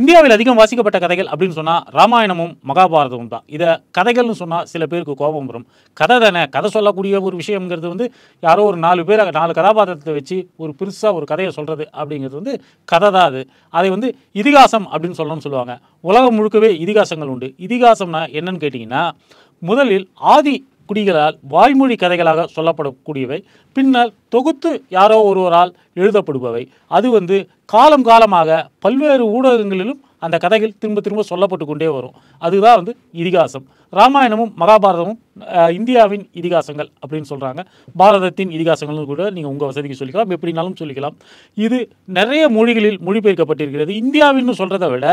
இந்தியாவில் அதிகம் வாசிக்கப்பட்ட கதைகள் அப்படின்னு சொன்னால் ராமாயணமும் மகாபாரதமும் தான் இதை கதைகள்னு சொன்னால் சில பேருக்கு கோபம் வரும் கதை தானே கதை சொல்லக்கூடிய ஒரு விஷயங்கிறது வந்து யாரோ ஒரு நாலு பேர் நாலு கதாபாத்திரத்தை வச்சு ஒரு பெருசாக ஒரு கதையை சொல்கிறது அப்படிங்கிறது வந்து கதை தான் அது அதை வந்து இதிகாசம் அப்படின்னு சொல்லணும்னு சொல்லுவாங்க உலகம் முழுக்கவே இதிகாசங்கள் உண்டு இதிகாசம்னா என்னன்னு கேட்டிங்கன்னா முதலில் ஆதி குடிகளால் வாய்மொழி கதைகளாக சொல்லப்படக்கூடியவை பின்னர் தொகுத்து யாரோ ஒருவரால் எழுதப்படுபவை அது வந்து காலம் காலமாக பல்வேறு ஊடகங்களிலும் அந்த கதைகள் திரும்ப திரும்ப சொல்லப்பட்டு கொண்டே வரும் அதுதான் வந்து இதிகாசம் ராமாயணமும் மகாபாரதமும் இந்தியாவின் இதிகாசங்கள் அப்படின்னு சொல்கிறாங்க பாரதத்தின் இதிகாசங்கள்னு கூட நீங்கள் உங்கள் வசதிக்கு சொல்லிக்கலாம் எப்படினாலும் சொல்லிக்கலாம் இது நிறைய மொழிகளில் மொழிபெயர்க்கப்பட்டிருக்கிறது இந்தியாவின்னு சொல்கிறத விட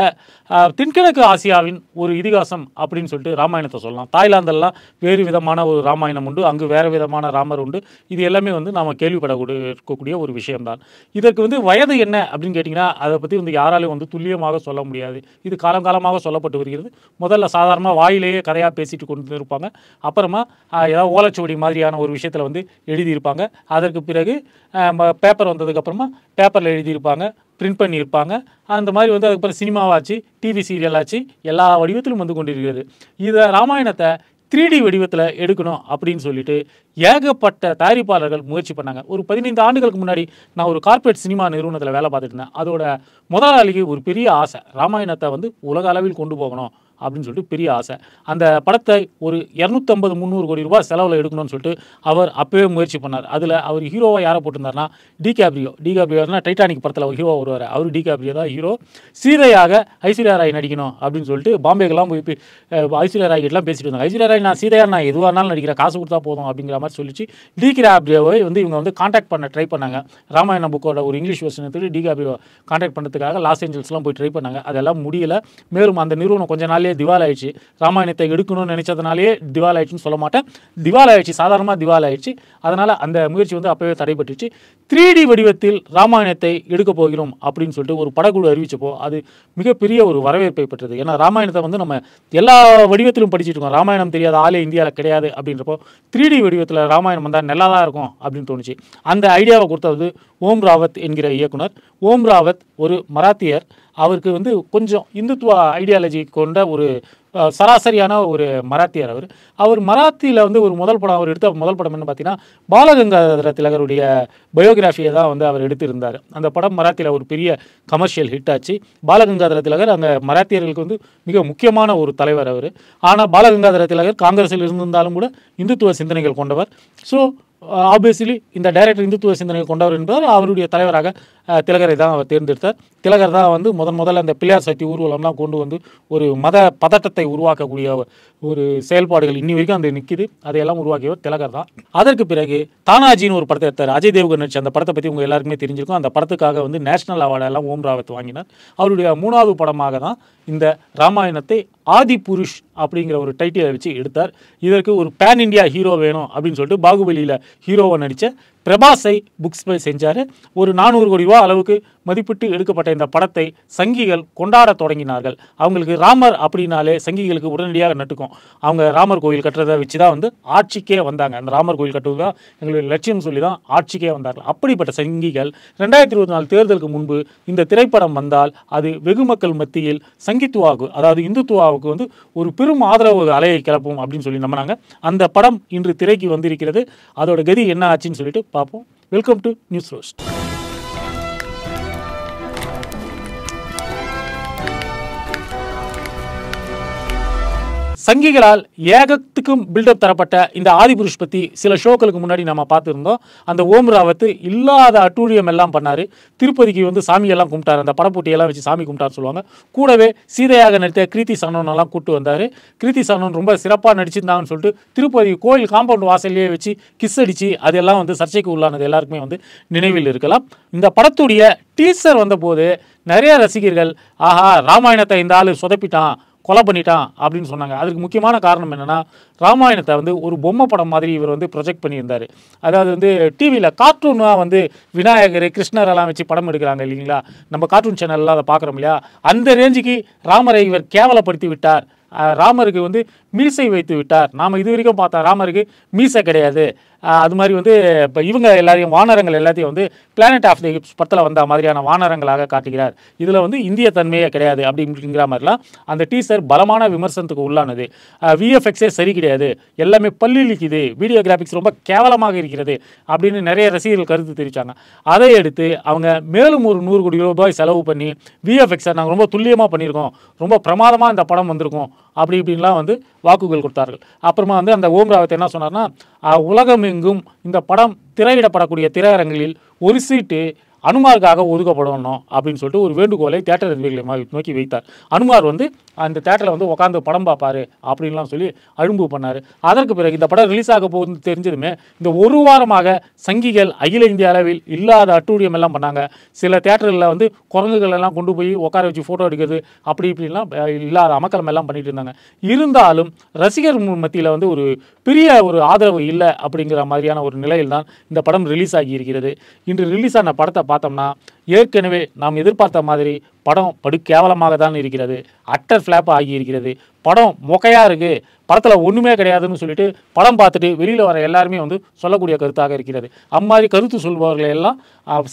தென்கிழக்கு ஆசியாவின் ஒரு இதிகாசம் அப்படின்னு சொல்லிட்டு ராமாயணத்தை சொல்லலாம் தாய்லாந்தெல்லாம் வேறு விதமான ஒரு ராமாயணம் உண்டு அங்கு வேறு விதமான ராமர் உண்டு இது எல்லாமே வந்து நாம் கேள்விப்படக்கூடிய இருக்கக்கூடிய ஒரு விஷயம்தான் இதற்கு வந்து வயது என்ன அப்படின்னு கேட்டிங்கன்னா அதை பற்றி வந்து யாராலையும் வந்து துல்லியமாக சொல்ல முடியாது இது காலங்காலமாக சொல்லப்பட்டு வருகிறது முதல்ல சாதாரணமாக வாயிலேயே கதையாக பேசிட்டு கொண்டு இருப்பாங்க அப்போ அப்புறமா ஏதாவது ஓலைச்சுவடி மாதிரியான ஒரு விஷயத்தில் வந்து எழுதியிருப்பாங்க அதற்கு பிறகு பேப்பர் வந்ததுக்கப்புறமா பேப்பரில் எழுதியிருப்பாங்க பிரிண்ட் பண்ணியிருப்பாங்க அந்த மாதிரி வந்து அதுக்கப்புறம் சினிமாவாச்சு டிவி சீரியலாச்சு எல்லா வடிவத்திலும் வந்து கொண்டிருக்கிறது இதை ராமாயணத்தை த்ரீ டி வடிவத்தில் எடுக்கணும் அப்படின்னு சொல்லிட்டு ஏகப்பட்ட தயாரிப்பாளர்கள் முயற்சி பண்ணாங்க ஒரு பதினைந்து ஆண்டுகளுக்கு முன்னாடி நான் ஒரு கார்ப்பரேட் சினிமா நிறுவனத்தில் வேலை பார்த்துட்டு இருந்தேன் அதோட முதலாளிக்கு ஒரு பெரிய ஆசை ராமாயணத்தை வந்து உலக அளவில் கொண்டு போகணும் அப்படின்னு சொல்லிட்டு பெரிய ஆசை அந்த படத்தை ஒரு இரநூத்தம்பது முந்நூறு கோடி ரூபாய் செலவில் எடுக்கணும்னு சொல்லிட்டு அவர் அப்போவே முயற்சி பண்ணார் அதில் அவர் ஹீரோவாக யாரை போட்டிருந்தார்னா டி கேப்ரியோ டி கேப்ரியோனா டைட்டானிக் படத்தில் ஒரு ஹீரோவாக வருவார் அவர் டி கேப்ரியோ தான் ஹீரோ சீதையாக ஐஸ்வர்யா ராய் நடிக்கணும் அப்படின்னு சொல்லிட்டு பாம்பேக்கெல்லாம் போய் ஐஸ்வர்யா ராய் கிட்டலாம் பேசிட்டு இருந்தாங்க ஐஸ்வர்யா ராய் நான் சீதையாக நான் எதுவாக இருந்தாலும் நடிக்கிறேன் காசு கொடுத்தா போதும் அப்படிங்கிற மாதிரி சொல்லிச்சு டி கேப்ரியோவை வந்து இவங்க வந்து காண்டாக்ட் பண்ண ட்ரை பண்ணாங்க ராமாயண புக்கோட ஒரு இங்கிலீஷ் வெர்ஷன் எடுத்துட்டு டி கேப்ரியோ காண்டாக்ட் பண்ணுறதுக்காக லாஸ் ஏஞ்சல்ஸ்லாம் போய் ட்ரை பண்ணாங்க அதெல்லாம் முடியல மேலும் அந்த நிறுவனம் கொஞ்ச நாள் திவாலாயிலேயே ஆயிடுச்சு ராமாயணத்தை எடுக்கணும்னு நினச்சதுனாலேயே ஆயிடுச்சுன்னு சொல்ல மாட்டேன் ஆயிடுச்சு சாதாரணமாக ஆயிடுச்சு அதனால் அந்த முயற்சி வந்து அப்போவே தடைபட்டுச்சு த்ரீ டி வடிவத்தில் ராமாயணத்தை எடுக்கப் போகிறோம் அப்படின்னு சொல்லிட்டு ஒரு படக்குழு அறிவிச்சப்போ அது மிகப்பெரிய ஒரு வரவேற்பை பெற்றது ஏன்னா ராமாயணத்தை வந்து நம்ம எல்லா வடிவத்திலும் படிச்சுட்டு இருக்கோம் ராமாயணம் தெரியாத ஆளே இந்தியாவில் கிடையாது அப்படின்றப்போ த்ரீ டி வடிவத்தில் ராமாயணம் வந்தால் நல்லா தான் இருக்கும் அப்படின்னு தோணுச்சு அந்த ஐடியாவை கொடுத்தது ஓம் ராவத் என்கிற இயக்குனர் ஓம் ராவத் ஒரு மராத்தியர் அவருக்கு வந்து கொஞ்சம் இந்துத்துவ ஐடியாலஜி கொண்ட ஒரு சராசரியான ஒரு மராத்தியார் அவர் அவர் மராத்தியில் வந்து ஒரு முதல் படம் அவர் எடுத்த முதல் படம் என்ன பார்த்தீங்கன்னா பாலகங்காதர திலகருடைய பயோகிராஃபியை தான் வந்து அவர் எடுத்திருந்தார் அந்த படம் மராத்தியில் ஒரு பெரிய கமர்ஷியல் ஹிட் ஆச்சு பாலகங்காதர திலகர் அந்த மராத்தியர்களுக்கு வந்து மிக முக்கியமான ஒரு தலைவர் அவர் ஆனால் பாலகங்காதர திலகர் காங்கிரஸில் இருந்திருந்தாலும் கூட இந்துத்துவ சிந்தனைகள் கொண்டவர் ஸோ ஆப்வியஸ்லி இந்த டைரக்டர் இந்துத்துவ சிந்தனை கொண்டவர் என்பதால் அவருடைய தலைவராக திலகரை தான் அவர் தேர்ந்தெடுத்தார் திலகர் தான் வந்து முதன் முதல்ல அந்த பிள்ளையார் சக்தி ஊர்வலம்லாம் கொண்டு வந்து ஒரு மத பதட்டத்தை உருவாக்கக்கூடிய ஒரு செயல்பாடுகள் இன்னி வரைக்கும் அந்த நிற்கிது அதையெல்லாம் உருவாக்கியவர் திலகர் தான் அதற்கு பிறகு தானாஜின்னு ஒரு படத்தை எடுத்தார் அஜய் தேவ்கர் நடிச்சு அந்த படத்தை பற்றி உங்கள் எல்லாருக்குமே தெரிஞ்சிருக்கும் அந்த படத்துக்காக வந்து நேஷனல் அவார்டெல்லாம் ஓம் ராவத் வாங்கினார் அவருடைய மூணாவது படமாக தான் இந்த ராமாயணத்தை ஆதி புருஷ் அப்படிங்கிற ஒரு டைட்டிலை வச்சு எடுத்தார் இதற்கு ஒரு பேன் இண்டியா ஹீரோ வேணும் அப்படின்னு சொல்லிட்டு பாகுபலியில் ஹீரோவை நடித்த பிரபாஸை புக்ஸ் செஞ்சார் ஒரு நானூறு கோடி ரூபா அளவுக்கு மதிப்பிட்டு எடுக்கப்பட்ட இந்த படத்தை சங்கிகள் கொண்டாட தொடங்கினார்கள் அவங்களுக்கு ராமர் அப்படின்னாலே சங்கிகளுக்கு உடனடியாக நட்டுக்கும் அவங்க ராமர் கோயில் கட்டுறதை வச்சு தான் வந்து ஆட்சிக்கே வந்தாங்க அந்த ராமர் கோயில் கட்டுவது தான் எங்களுடைய லட்சியம் சொல்லி தான் ஆட்சிக்கே வந்தார்கள் அப்படிப்பட்ட சங்கிகள் ரெண்டாயிரத்தி இருபத்தி நாலு தேர்தலுக்கு முன்பு இந்த திரைப்படம் வந்தால் அது வெகு மக்கள் மத்தியில் சங்கித்துவாவுக்கு அதாவது இந்துத்துவாவுக்கு வந்து ஒரு பெரும் ஆதரவு அலையை கிளப்பும் அப்படின்னு சொல்லி நம்பினாங்க அந்த படம் இன்று திரைக்கு வந்திருக்கிறது அதோட கதி என்ன ஆச்சுன்னு சொல்லிட்டு Welcome to News Roast. சங்கிகளால் ஏகத்துக்கும் பில்டப் தரப்பட்ட இந்த ஆதிபுருஷ் பற்றி சில ஷோக்களுக்கு முன்னாடி நம்ம பார்த்துருந்தோம் அந்த ஓம் ராவத்து இல்லாத அட்டூழியம் எல்லாம் பண்ணார் திருப்பதிக்கு வந்து சாமியெல்லாம் கும்பிட்டார் அந்த படப்போட்டியெல்லாம் வச்சு சாமி கும்பிட்டார் சொல்லுவாங்க கூடவே சீதையாக நடித்த கிருத்தி எல்லாம் கூப்பிட்டு வந்தார் கிருத்தி சனோன் ரொம்ப சிறப்பாக நடிச்சிருந்தாங்கன்னு சொல்லிட்டு திருப்பதி கோயில் காம்பவுண்ட் வாசலையே வச்சு கிஸ் அடிச்சு அதெல்லாம் வந்து சர்ச்சைக்கு உள்ளானது எல்லாருக்குமே வந்து நினைவில் இருக்கலாம் இந்த படத்துடைய டீசர் வந்தபோது நிறைய ரசிகர்கள் ஆஹா ராமாயணத்தை இந்த ஆள் சொதப்பிட்டான் கொலை பண்ணிட்டான் அப்படின்னு சொன்னாங்க அதுக்கு முக்கியமான காரணம் என்னென்னா ராமாயணத்தை வந்து ஒரு பொம்மை படம் மாதிரி இவர் வந்து ப்ரொஜெக்ட் பண்ணியிருந்தார் அதாவது வந்து டிவியில் கார்ட்டூனாக வந்து விநாயகர் கிருஷ்ணர் எல்லாம் வச்சு படம் எடுக்கிறாங்க இல்லைங்களா நம்ம கார்ட்டூன் சேனல்லாம் அதை பார்க்குறோம் இல்லையா அந்த ரேஞ்சுக்கு ராமரை இவர் கேவலப்படுத்தி விட்டார் ராமருக்கு வந்து மீசை வைத்து விட்டார் நாம் இது வரைக்கும் பார்த்தா ராமருக்கு மீசை கிடையாது அது மாதிரி வந்து இப்போ இவங்க எல்லாரையும் வானரங்கள் எல்லாத்தையும் வந்து பிளானட் ஆஃப் தி கிப்ஸ் படத்தில் வந்த மாதிரியான வானரங்களாக காட்டுகிறார் இதில் வந்து இந்திய தன்மையே கிடையாது அப்படிங்கிற மாதிரிலாம் அந்த டீசர் பலமான விமர்சனத்துக்கு உள்ளானது விஎஃப்எக்ஸே சரி கிடையாது எல்லாமே பல்லிழிக்குது வீடியோ கிராஃபிக்ஸ் ரொம்ப கேவலமாக இருக்கிறது அப்படின்னு நிறைய ரசிகர்கள் கருத்து தெரிவித்தாங்க அதை எடுத்து அவங்க மேலும் ஒரு நூறு கோடி ரூபாய் செலவு பண்ணி விஎஃப்எக்ஸை நாங்கள் ரொம்ப துல்லியமாக பண்ணியிருக்கோம் ரொம்ப பிரமாதமாக இந்த படம் வந்திருக்கோம் அப்படி இப்படின்லாம் வந்து வாக்குகள் கொடுத்தார்கள் அப்புறமா வந்து அந்த ஓம் ராவத் என்ன சொன்னார்னா உலகம் எங்கும் இந்த படம் திரையிடப்படக்கூடிய திரையரங்களில் ஒரு சீட்டு அனுமாருக்காக ஒதுக்கப்படணும் அப்படின்னு சொல்லிட்டு ஒரு வேண்டுகோளை தேட்டர் நிர்வாகிகளை நோக்கி வைத்தார் அனுமார் வந்து அந்த தேட்டரில் வந்து உட்காந்து படம் பார்ப்பார் அப்படின்லாம் சொல்லி அழும்பு பண்ணார் அதற்கு பிறகு இந்த படம் ரிலீஸ் ஆக போகுதுன்னு தெரிஞ்சதுமே இந்த ஒரு வாரமாக சங்கிகள் அகில இந்திய அளவில் இல்லாத அட்டூழியம் எல்லாம் பண்ணாங்க சில தேட்டர்களில் வந்து குரங்குகள் எல்லாம் கொண்டு போய் உட்கார வச்சு ஃபோட்டோ எடுக்கிறது அப்படி இப்படிலாம் இல்லாத அமக்கலம் எல்லாம் பண்ணிட்டு இருந்தாங்க இருந்தாலும் ரசிகர் மத்தியில் வந்து ஒரு பெரிய ஒரு ஆதரவு இல்லை அப்படிங்கிற மாதிரியான ஒரு நிலையில் தான் இந்த படம் ரிலீஸ் ஆகி இருக்கிறது இன்று ரிலீஸ் ஆன படத்தை பார்த்தோம்னா ஏற்கனவே நாம் எதிர்பார்த்த மாதிரி படம் படு கேவலமாக தான் இருக்கிறது அட்டர் ஃப்ளாப் ஆகி இருக்கிறது படம் மொக்கையாக இருக்குது படத்தில் ஒன்றுமே கிடையாதுன்னு சொல்லிட்டு படம் பார்த்துட்டு வெளியில் வர எல்லாருமே வந்து சொல்லக்கூடிய கருத்தாக இருக்கிறது அம்மாதிரி கருத்து சொல்பவர்களை எல்லாம்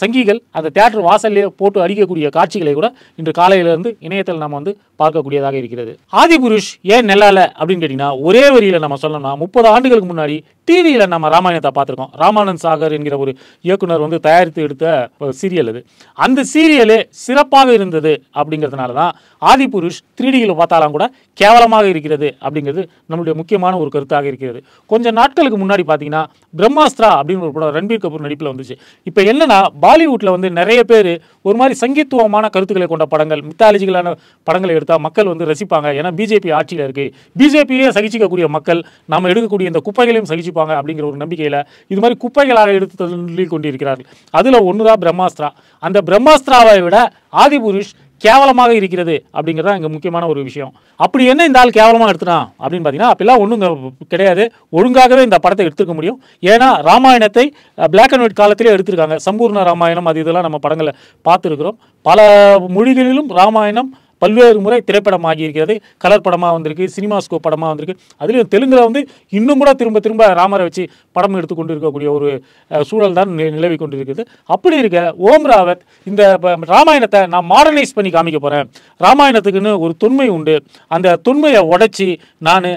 சங்கிகள் அந்த தேட்டர் வாசல்லே போட்டு அடிக்கக்கூடிய காட்சிகளை கூட இன்று காலையிலேருந்து இணையத்தில் நம்ம வந்து பார்க்கக்கூடியதாக இருக்கிறது ஆதிபுருஷ் ஏன் நெல்லால அப்படின்னு கேட்டிங்கன்னா ஒரே வரியில் நம்ம சொல்லணும்னா முப்பது ஆண்டுகளுக்கு முன்னாடி டிவியில் நம்ம ராமாயணத்தை பார்த்துருக்கோம் ராமானந்த் சாகர் என்கிற ஒரு இயக்குனர் வந்து தயாரித்து எடுத்த சீரியல் அது அந்த சீரியலே சிறப்பாக இருந்தது அப்படிங்கிறதுனால தான் ஆதிபுருஷ் த்ரீடியில் பார்த்தாலும் கூட கேவலமாக இருக்கிறது அப்படிங்கிறது நம்மளுடைய முக்கியமான ஒரு கருத்தாக இருக்கிறது கொஞ்சம் நாட்களுக்கு முன்னாடி பார்த்தீங்கன்னா பிரம்மாஸ்திரா அப்படின்னு ஒரு படம் ரன்பீர் கபூர் நடிப்பில் வந்துச்சு இப்போ என்னென்னா பாலிவுட்டில் வந்து நிறைய பேர் ஒரு மாதிரி சங்கீத்துவமான கருத்துக்களை கொண்ட படங்கள் மித்தாலஜிக்கலான படங்களை எடுத்தால் மக்கள் வந்து ரசிப்பாங்க ஏன்னா பிஜேபி ஆட்சியில் இருக்குது பிஜேபியே சகிச்சிக்கக்கூடிய மக்கள் நம்ம எடுக்கக்கூடிய இந்த குப்பைகளையும் சகிச்சுப்பாங்க அப்படிங்கிற ஒரு நம்பிக்கையில் இது மாதிரி குப்பைகளாக எடுத்து கொண்டிருக்கிறார்கள் அதில் ஒன்று தான் பிரம்மாஸ்திரா அந்த அந்த பிரம்மாஸ்திராவை விட ஆதிபுருஷ் கேவலமாக இருக்கிறது அப்படிங்கிறது தான் இங்கே முக்கியமான ஒரு விஷயம் அப்படி என்ன இந்த ஆள் கேவலமாக எடுத்துனா அப்படின்னு பார்த்தீங்கன்னா அப்படிலாம் ஒன்றும் கிடையாது ஒழுங்காகவே இந்த படத்தை எடுத்துக்க முடியும் ஏன்னா ராமாயணத்தை பிளாக் அண்ட் ஒயிட் காலத்திலே எடுத்திருக்காங்க சம்பூர்ண ராமாயணம் அது இதெல்லாம் நம்ம படங்களை பார்த்துருக்குறோம் பல மொழிகளிலும் ராமாயணம் பல்வேறு முறை திரைப்படமாகி இருக்கிறது கலர் படமாக வந்திருக்கு சினிமா ஸ்கோப் படமாக வந்திருக்கு அதுலேயும் தெலுங்கில் வந்து இன்னும் கூட திரும்ப திரும்ப ராமரை வச்சு படம் எடுத்து கொண்டு இருக்கக்கூடிய ஒரு சூழல் தான் நிலவி கொண்டு இருக்குது அப்படி இருக்க ஓம் ராவத் இந்த ராமாயணத்தை நான் மாடர்னைஸ் பண்ணி காமிக்க போகிறேன் ராமாயணத்துக்குன்னு ஒரு தொன்மை உண்டு அந்த தொன்மையை உடைச்சி நான்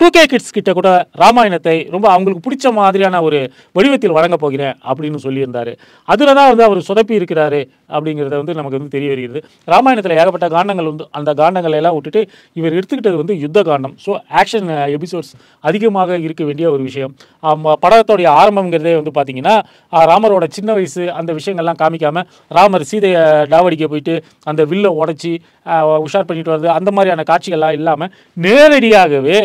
டூ கே கிட்ஸ் கிட்ட கூட ராமாயணத்தை ரொம்ப அவங்களுக்கு பிடிச்ச மாதிரியான ஒரு வடிவத்தில் வழங்க போகிறேன் அப்படின்னு சொல்லியிருந்தார் அதில் தான் வந்து அவர் சொதப்பி இருக்கிறாரு அப்படிங்கிறத வந்து நமக்கு வந்து தெரிய வருகிறது ராமாயணத்தில் ஏகப்பட்ட காரணங்கள் காரணங்கள் வந்து அந்த காண்டங்களை எல்லாம் விட்டுட்டு இவர் எடுத்துக்கிட்டது வந்து யுத்த காண்டம் ஸோ ஆக்ஷன் எபிசோட்ஸ் அதிகமாக இருக்க வேண்டிய ஒரு விஷயம் படத்தோடைய ஆரம்பங்கிறதே வந்து பார்த்தீங்கன்னா ராமரோட சின்ன வயசு அந்த விஷயங்கள்லாம் காமிக்காமல் ராமர் சீதையை டாவடிக்க போயிட்டு அந்த வில்லை உடச்சி உஷார் பண்ணிட்டு வருது அந்த மாதிரியான காட்சிகள்லாம் இல்லாமல் நேரடியாகவே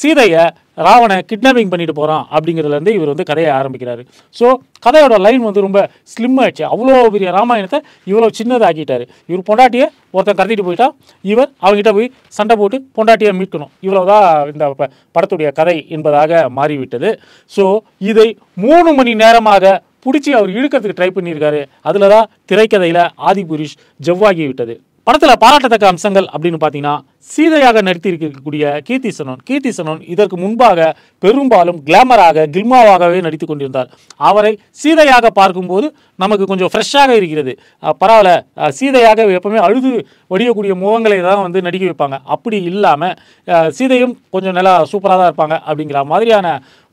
சீதையை ராவனை கிட்னாப்பிங் பண்ணிட்டு போகிறான் அப்படிங்கிறதுலேருந்து இவர் வந்து கதையை ஆரம்பிக்கிறாரு ஸோ கதையோட லைன் வந்து ரொம்ப ஸ்லிம் ஆயிடுச்சு அவ்வளோ பெரிய ராமாயணத்தை இவ்வளோ ஆக்கிட்டார் இவர் பொண்டாட்டியை ஒருத்தன் கடத்திட்டு போயிட்டா இவர் அவங்ககிட்ட போய் சண்டை போட்டு பொண்டாட்டியை மீட்கணும் இவ்வளோதான் இந்த படத்துடைய கதை என்பதாக மாறிவிட்டது ஸோ இதை மூணு மணி நேரமாக பிடிச்சி அவர் இழுக்கிறதுக்கு ட்ரை பண்ணியிருக்காரு அதில் தான் திரைக்கதையில் ஆதிபுரிஷ் ஜவ்வாகி விட்டது படத்தில் பாராட்டத்தக்க அம்சங்கள் அப்படின்னு பார்த்தீங்கன்னா சீதையாக நடித்திருக்கக்கூடிய கீர்த்தி சனோன் கீர்த்தி சனோன் இதற்கு முன்பாக பெரும்பாலும் கிளாமராக கில்மாவாகவே நடித்து கொண்டிருந்தார் அவரை சீதையாக பார்க்கும்போது நமக்கு கொஞ்சம் ஃப்ரெஷ்ஷாக இருக்கிறது பரவாயில்ல சீதையாக எப்பவுமே அழுது வடியக்கூடிய முகங்களை தான் வந்து நடிக்க வைப்பாங்க அப்படி இல்லாமல் சீதையும் கொஞ்சம் நல்லா சூப்பராக தான் இருப்பாங்க அப்படிங்கிற மாதிரியான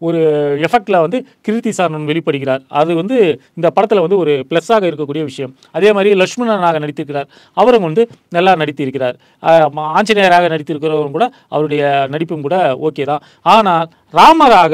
ஒரு எஃபெக்டில் வந்து கீர்த்தி சாரணன் வெளிப்படுகிறார் அது வந்து இந்த படத்தில் வந்து ஒரு ப்ளஸ்ஸாக இருக்கக்கூடிய விஷயம் அதே மாதிரி லக்ஷ்மணனாக நடித்திருக்கிறார் அவரும் வந்து நல்லா நடித்திருக்கிறார் ஆஞ்சநேய ஆஞ்சநேயராக நடித்திருக்கிறவரும் கூட அவருடைய நடிப்பும் கூட ஓகே தான் ஆனால் ராமராக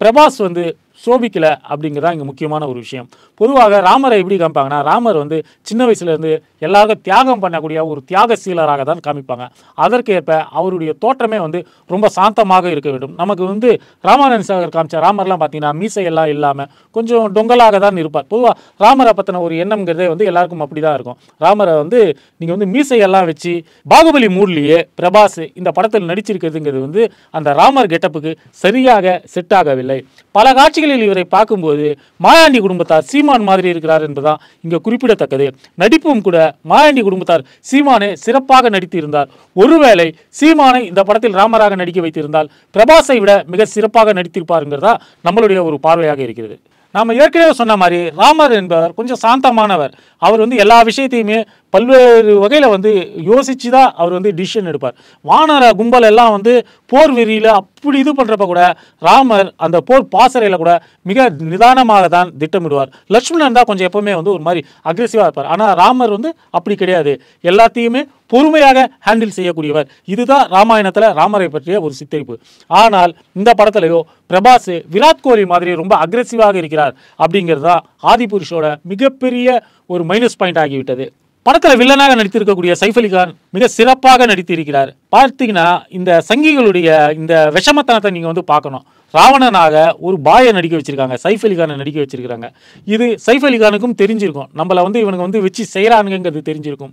பிரபாஸ் வந்து சோபிக்கலை அப்படிங்கிறதா இங்கே முக்கியமான ஒரு விஷயம் பொதுவாக ராமரை எப்படி காமிப்பாங்கன்னா ராமர் வந்து சின்ன வயசுலேருந்து எல்லாருக்கும் தியாகம் பண்ணக்கூடிய ஒரு தியாக சீலராக தான் காமிப்பாங்க அதற்கேற்ப அவருடைய தோற்றமே வந்து ரொம்ப சாந்தமாக இருக்க வேண்டும் நமக்கு வந்து ராமானந்த சாகர் காமிச்ச ராமர்லாம் பார்த்தீங்கன்னா மீசையெல்லாம் இல்லாமல் கொஞ்சம் டொங்கலாக தான் இருப்பார் பொதுவாக ராமரை பற்றின ஒரு எண்ணம்ங்கிறதே வந்து எல்லாருக்கும் அப்படி தான் இருக்கும் ராமரை வந்து நீங்கள் வந்து மீசையெல்லாம் வச்சு பாகுபலி மூட்லேயே பிரபாஸ் இந்த படத்தில் நடிச்சிருக்கிறதுங்கிறது வந்து அந்த ராமர் கெட்டப்புக்கு சரியாக செட் ஆகவில்லை பல காட்சிகள் அரசியலில் இவரை பார்க்கும்போது மாயாண்டி குடும்பத்தார் சீமான் மாதிரி இருக்கிறார் என்பதுதான் இங்கே குறிப்பிடத்தக்கது நடிப்பும் கூட மாயாண்டி குடும்பத்தார் சீமானே சிறப்பாக நடித்து இருந்தார் ஒருவேளை சீமானை இந்த படத்தில் ராமராக நடிக்க வைத்திருந்தால் பிரபாஸை விட மிக சிறப்பாக நடித்திருப்பாருங்கிறதா நம்மளுடைய ஒரு பார்வையாக இருக்கிறது நாம் ஏற்கனவே சொன்ன மாதிரி ராமர் என்பவர் கொஞ்சம் சாந்தமானவர் அவர் வந்து எல்லா விஷயத்தையுமே பல்வேறு வகையில் வந்து யோசித்து தான் அவர் வந்து டிசிஷன் எடுப்பார் வானர கும்பல் எல்லாம் வந்து போர் வெறியில் அப்படி இது பண்ணுறப்ப கூட ராமர் அந்த போர் பாசறையில் கூட மிக நிதானமாக தான் திட்டமிடுவார் லக்ஷ்மணன் தான் கொஞ்சம் எப்போவுமே வந்து ஒரு மாதிரி அக்ரெசிவாக இருப்பார் ஆனால் ராமர் வந்து அப்படி கிடையாது எல்லாத்தையுமே பொறுமையாக ஹேண்டில் செய்யக்கூடியவர் இதுதான் ராமாயணத்தில் ராமரை பற்றிய ஒரு சித்தரிப்பு ஆனால் இந்த படத்துலையோ பிரபாஸ் விராட் கோலி மாதிரி ரொம்ப அக்ரெசிவாக இருக்கிறார் அப்படிங்கிறது தான் ஆதிபுருஷோட மிகப்பெரிய ஒரு மைனஸ் பாயிண்ட் ஆகிவிட்டது படத்தில் வில்லனாக நடித்திருக்கக்கூடிய சைஃப் அலிகான் கான் மிக சிறப்பாக நடித்திருக்கிறார் பார்த்தீங்கன்னா இந்த சங்கிகளுடைய இந்த விஷமத்தனத்தை நீங்கள் வந்து பார்க்கணும் ராவணனாக ஒரு பாயை நடிக்க வச்சுருக்காங்க சைஃப் அலிகானை நடிக்க வச்சுருக்கிறாங்க இது சைஃப் அலிகானுக்கும் தெரிஞ்சிருக்கும் நம்மளை வந்து இவனுக்கு வந்து வச்சு செய்கிறானுங்கிறது தெரிஞ்சிருக்கும்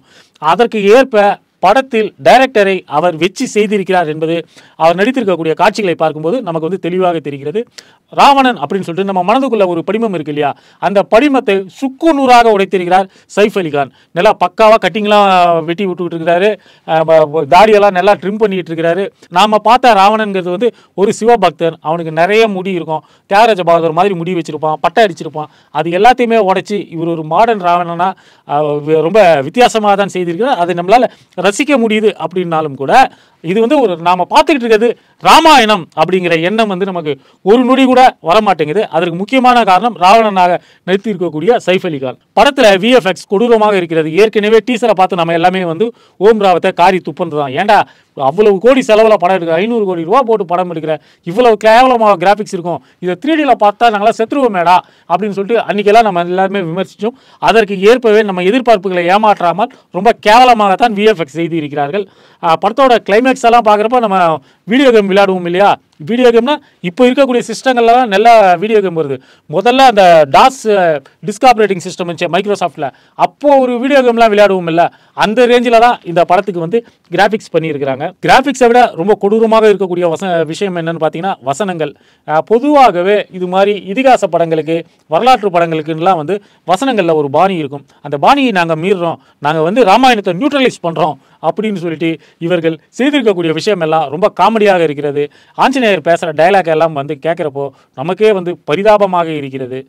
அதற்கு ஏற்ப படத்தில் டைரக்டரை அவர் வெச்சு செய்திருக்கிறார் என்பது அவர் நடித்திருக்கக்கூடிய காட்சிகளை பார்க்கும்போது நமக்கு வந்து தெளிவாக தெரிகிறது ராவணன் அப்படின்னு சொல்லிட்டு நம்ம மனதுக்குள்ள ஒரு படிமம் இருக்கு இல்லையா அந்த படிமத்தை சுக்கு நூறாக உடைத்திருக்கிறார் சைஃப் அலிகான் நல்லா பக்காவாக கட்டிங்லாம் வெட்டி விட்டு இருக்கிறாரு தாடியெல்லாம் நல்லா ட்ரிம் பண்ணிட்டு இருக்கிறாரு நாம் பார்த்த ராவணன்கிறது வந்து ஒரு சிவபக்தன் அவனுக்கு நிறைய முடி இருக்கும் தியாகராஜ பாகவர் மாதிரி முடி வச்சிருப்பான் பட்டை அடிச்சிருப்பான் அது எல்லாத்தையுமே உடைச்சி இவர் ஒரு மாடர்ன் ராவணனா ரொம்ப வித்தியாசமாக தான் செய்திருக்கிறார் அதை நம்மளால் ரசிக்க முடியுது அப்படின்னாலும் கூட இது வந்து ஒரு நாம் பார்த்துக்கிட்டு இருக்கிறது ராமாயணம் அப்படிங்கிற எண்ணம் வந்து நமக்கு ஒரு நொடி கூட வரமாட்டேங்குது அதற்கு முக்கியமான காரணம் ராவணனாக இருக்கக்கூடிய சைஃப் அலி கான் படத்தில் விஎஃப்எக்ஸ் கொடூரமாக இருக்கிறது ஏற்கனவே டீசரை பார்த்து நம்ம எல்லாமே வந்து ஓம் ராவத்தை காரி துப்புனது தான் ஏண்டா அவ்வளவு கோடி செலவில் படம் எடுக்கிற ஐநூறு கோடி ரூபா போட்டு படம் எடுக்கிற இவ்வளவு கேவலமாக கிராஃபிக்ஸ் இருக்கும் இதை த்ரீடியில் பார்த்தா நாங்களாம் செத்துருவோமேடா அப்படின்னு சொல்லிட்டு அன்றைக்கெல்லாம் நம்ம எல்லாருமே விமர்சித்தோம் அதற்கு ஏற்பவே நம்ம எதிர்பார்ப்புகளை ஏமாற்றாமல் ரொம்ப கேவலமாகத்தான் விஎஃப்எக்ஸ் செய்திருக்கிறார்கள் படத்தோட கிளைமேக்ஸ் மேட்ச் எல்லாம் பார்க்குறப்ப நம்ம வீடியோ கேம் விளையாடுவோம் இல்லையா வீடியோ கேம்னா இப்போ இருக்கக்கூடிய சிஸ்டங்கள்ல தான் நல்லா வீடியோ கேம் வருது முதல்ல அந்த டாஸ் டிஸ்க் ஆப்ரேட்டிங் சிஸ்டம் இருந்துச்சு மைக்ரோசாஃப்டில் அப்போது ஒரு வீடியோ கேம்லாம் விளையாடுவோம் இல்லை அந்த ரேஞ்சில் தான் இந்த படத்துக்கு வந்து கிராஃபிக்ஸ் பண்ணியிருக்கிறாங்க கிராஃபிக்ஸை விட ரொம்ப கொடூரமாக இருக்கக்கூடிய வச விஷயம் என்னென்னு பார்த்தீங்கன்னா வசனங்கள் பொதுவாகவே இது மாதிரி இதிகாச படங்களுக்கு வரலாற்று படங்களுக்குலாம் வந்து வசனங்களில் ஒரு பாணி இருக்கும் அந்த பாணியை நாங்கள் மீறுறோம் நாங்கள் வந்து ராமாயணத்தை நியூட்ரலைஸ் பண்ணுறோம் அப்படின்னு சொல்லிட்டு இவர்கள் செய்திருக்கக்கூடிய விஷயம் எல்லாம் ரொம்ப காமெடியாக இருக்கிறது ஆஞ்சநேயர் ஆசிரியர் பேசுகிற டைலாக் எல்லாம் வந்து கேட்குறப்போ நமக்கே வந்து பரிதாபமாக இருக்கிறது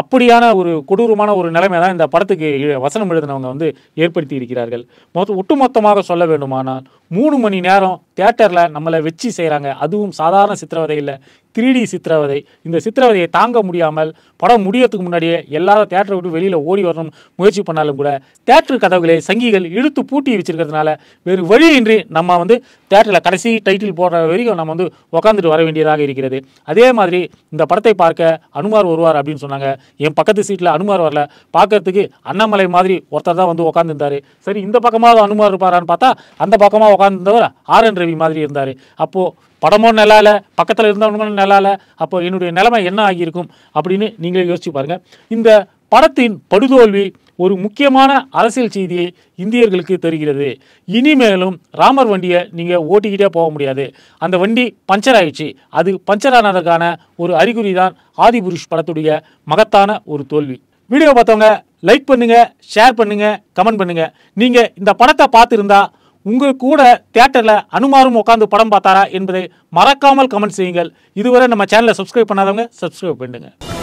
அப்படியான ஒரு கொடூரமான ஒரு நிலைமை தான் இந்த படத்துக்கு வசனம் எழுதினவங்க வந்து ஏற்படுத்தி இருக்கிறார்கள் மொத்த ஒட்டுமொத்தமாக சொல்ல வேண்டுமானால் மூணு மணி நேரம் தேட்டரில் நம்மளை வச்சு செய்கிறாங்க அதுவும் சாதாரண சித்திரவதை இல்லை த்ரீ டி சித்திரவதை இந்த சித்திரவதையை தாங்க முடியாமல் படம் முடியறதுக்கு முன்னாடியே எல்லாரும் தேட்டரை விட்டு வெளியில் ஓடி வரணும் முயற்சி பண்ணாலும் கூட தேட்டர் கதவுகளை சங்கிகள் இழுத்து பூட்டி வச்சிருக்கிறதுனால வேறு வழியின்றி நம்ம வந்து தேட்டரில் கடைசி டைட்டில் போடுற வரைக்கும் நம்ம வந்து உக்காந்துட்டு வர வேண்டியதாக இருக்கிறது அதே மாதிரி இந்த படத்தை பார்க்க அனுமார் வருவார் அப்படின்னு சொன்னாங்க என் பக்கத்து சீட்டில் அனுமார் வரல பார்க்கறதுக்கு அண்ணாமலை மாதிரி ஒருத்தர் தான் வந்து உட்காந்துருந்தார் சரி இந்த பக்கமாக அனுமார் இருப்பாரான்னு பார்த்தா அந்த பக்கமாக உட்காந்துருந்தவர் ஆர் என் ரவி மாதிரி இருந்தார் அப்போது படமும் நல்லா இல்லை பக்கத்தில் இருந்தவங்களும் நல்லா இல்லை அப்போ என்னுடைய நிலைமை என்ன ஆகியிருக்கும் அப்படின்னு நீங்களே யோசிச்சு பாருங்கள் இந்த படத்தின் படுதோல்வி ஒரு முக்கியமான அரசியல் செய்தியை இந்தியர்களுக்கு தெரிகிறது இனிமேலும் ராமர் வண்டியை நீங்கள் ஓட்டிக்கிட்டே போக முடியாது அந்த வண்டி பஞ்சர் ஆயிடுச்சு அது பஞ்சர் ஆனதற்கான ஒரு அறிகுறி தான் ஆதிபுருஷ் படத்துடைய மகத்தான ஒரு தோல்வி வீடியோ பார்த்தவங்க லைக் பண்ணுங்கள் ஷேர் பண்ணுங்கள் கமெண்ட் பண்ணுங்கள் நீங்கள் இந்த படத்தை பார்த்துருந்தா உங்கள் கூட தியேட்டரில் அனுமாரும் உட்காந்து படம் பார்த்தாரா என்பதை மறக்காமல் கமெண்ட் செய்யுங்கள் இதுவரை நம்ம சேனலை சப்ஸ்கிரைப் பண்ணாதவங்க சப்ஸ்கிரைப் பண்ணுங்கள்